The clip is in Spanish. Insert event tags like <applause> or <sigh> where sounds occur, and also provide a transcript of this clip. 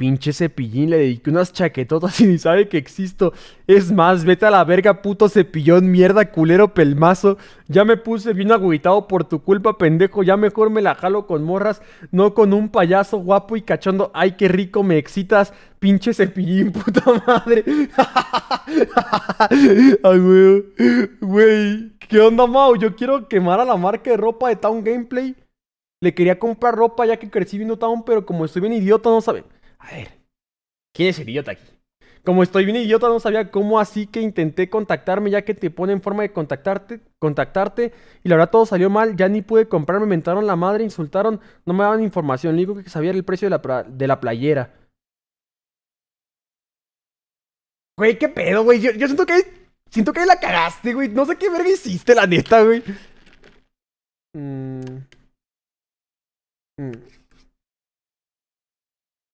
Pinche cepillín, le dediqué unas chaquetotas y ni sabe que existo. Es más, vete a la verga, puto cepillón, mierda, culero, pelmazo. Ya me puse bien agüitado por tu culpa, pendejo. Ya mejor me la jalo con morras, no con un payaso guapo y cachondo. Ay, qué rico, me excitas. Pinche cepillín, <laughs> puta madre. <laughs> Ay, wey. Güey, ¿qué onda, Mau? Yo quiero quemar a la marca de ropa de Town Gameplay. Le quería comprar ropa ya que crecí viendo Town, pero como estoy bien idiota, no sabe... A ver, ¿quién es el idiota aquí? Como estoy bien idiota, no sabía cómo, así que intenté contactarme, ya que te pone en forma de contactarte, contactarte, y la verdad todo salió mal, ya ni pude comprarme, me mentaron la madre, insultaron, no me daban información, le digo que sabía el precio de la, playera. Güey, qué pedo, güey, yo, siento que Siento que la cagaste, güey. No sé qué verga hiciste, la neta, güey. Mm. Mm.